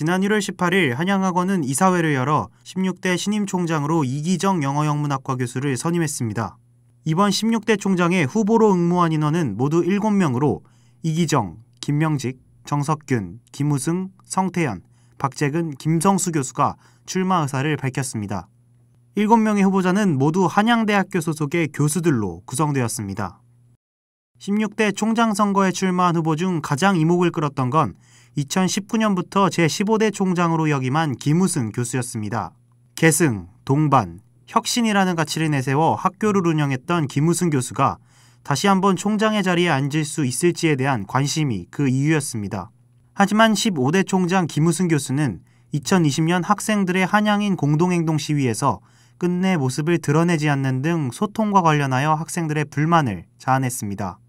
지난 1월 18일 한양학원은 이사회를 열어 16대 신임 총장으로 이기정 영어영문학과 교수를 선임했습니다. 이번 16대 총장의 후보로 응모한 인원은 모두 7명으로 이기정, 김명직, 정석균, 김우승, 성태현, 박재근, 김성수 교수가 출마 의사를 밝혔습니다. 7명의 후보자는 모두 한양대학교 소속의 교수들로 구성되었습니다. 16대 총장 선거에 출마한 후보 중 가장 이목을 끌었던 건 2019년부터 제15대 총장으로 역임한 김우승 교수였습니다. 계승, 동반, 혁신이라는 가치를 내세워 학교를 운영했던 김우승 교수가 다시 한번 총장의 자리에 앉을 수 있을지에 대한 관심이 그 이유였습니다. 하지만 15대 총장 김우승 교수는 2020년 학생들의 한양인 공동행동 시위에서 끝내 모습을 드러내지 않는 등 소통과 관련하여 학생들의 불만을 자아냈습니다.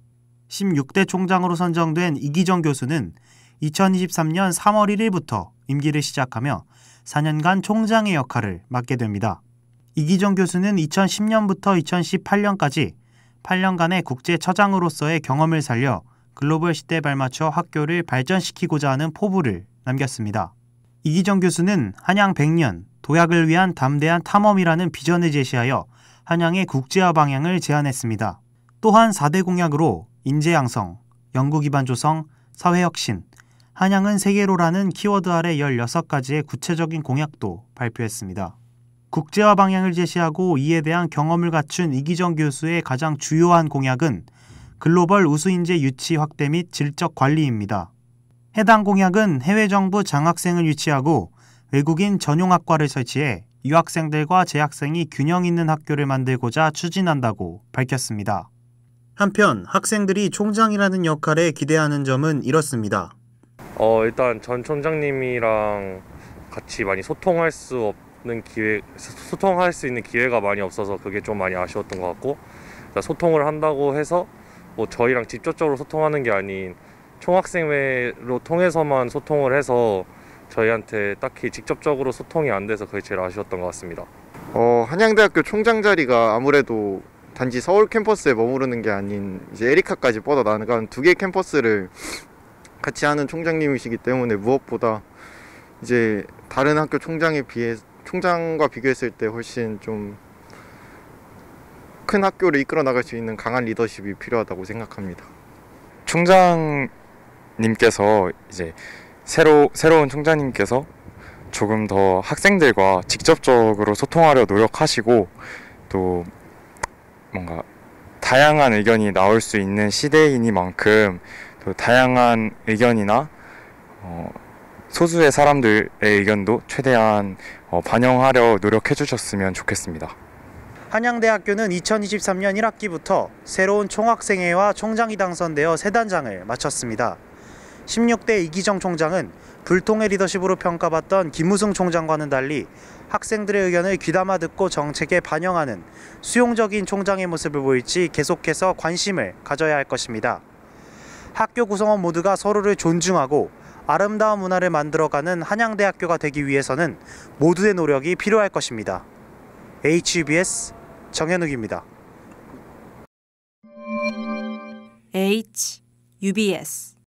16대 총장으로 선정된 이기정 교수는 2023년 3월 1일부터 임기를 시작하며 4년간 총장의 역할을 맡게 됩니다. 이기정 교수는 2010년부터 2018년까지 8년간의 국제처장으로서의 경험을 살려 글로벌 시대에 발맞춰 학교를 발전시키고자 하는 포부를 남겼습니다. 이기정 교수는 한양 100년 도약을 위한 담대한 탐험이라는 비전을 제시하여 한양의 국제화 방향을 제안했습니다. 또한 4대 공약으로 인재 양성, 연구 기반 조성, 사회 혁신, 한양은 세계로라는 키워드 아래 16가지의 구체적인 공약도 발표했습니다. 국제화 방향을 제시하고 이에 대한 경험을 갖춘 이기정 교수의 가장 주요한 공약은 글로벌 우수인재 유치 확대 및 질적 관리입니다. 해당 공약은 해외 정부 장학생을 유치하고 외국인 전용학과를 설치해 유학생들과 재학생이 균형 있는 학교를 만들고자 추진한다고 밝혔습니다. 한편 학생들이 총장이라는 역할에 기대하는 점은 이렇습니다. 어, 일단 전 총장님이랑 같이 많이 소통할 수 없는 기회, 소통할 수 있는 기회가 많이 없어서 그게 좀 많이 아쉬웠던 것 같고 그러니까 소통을 한다고 해서 뭐 저희랑 직접적으로 소통하는 게 아닌 총학생회로 통해서만 소통을 해서 저희한테 딱히 직접적으로 소통이 안 돼서 그게 제일 아쉬웠던 것 같습니다. 어, 한양대학교 총장 자리가 아무래도 단지 서울 캠퍼스에 머무르는 게 아닌 이제 에리카까지 뻗어 나가는 두 개의 캠퍼스를 같이 하는 총장님이시기 때문에 무엇보다 이제 다른 학교 총장에 비해 총장과 비교했을 때 훨씬 좀 큰 학교를 이끌어 나갈 수 있는 강한 리더십이 필요하다고 생각합니다. 총장님께서 이제 새로 새로운 총장님께서 조금 더 학생들과 직접적으로 소통하려 노력하시고 또 뭔가 다양한 의견이 나올 수 있는 시대이니만큼 또 다양한 의견이나 어, 소수의 사람들의 의견도 최대한 어, 반영하려 노력해 주셨으면 좋겠습니다. 한양대학교는 2023년 1학기부터 새로운 총학생회와 총장이 당선되어 세 단장을 마쳤습니다. 16대 이기정 총장은 불통의 리더십으로 평가받던 김우승 총장과는 달리 학생들의 의견을 귀담아 듣고 정책에 반영하는 수용적인 총장의 모습을 보일지 계속해서 관심을 가져야 할 것입니다. 학교 구성원 모두가 서로를 존중하고 아름다운 문화를 만들어가는 한양대학교가 되기 위해서는 모두의 노력이 필요할 것입니다. HBS 정현욱입니다. H UBS